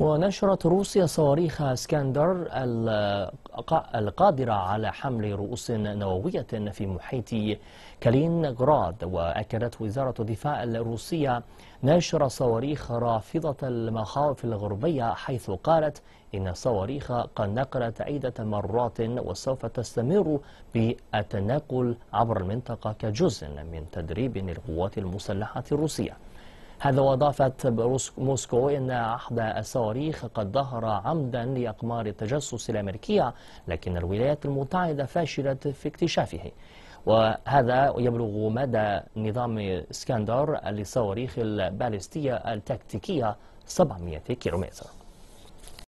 ونشرت روسيا صواريخ اسكندر القادرة على حمل رؤوس نووية في محيط كالينغراد وأكدت وزارة الدفاع الروسية نشر صواريخ رافضة المخاوف الغربية حيث قالت إن الصواريخ قد نقلت عدة مرات وسوف تستمر بالتناقل عبر المنطقة كجزء من تدريب للقوات المسلحة الروسية هذا وأضافت موسكو أن أحد الصواريخ قد ظهر عمدا لأقمار التجسس الأمريكية لكن الولايات المتحدة فشلت في اكتشافه وهذا يبلغ مدى نظام اسكندر للصواريخ البالستية التكتيكية 700 كيلومتر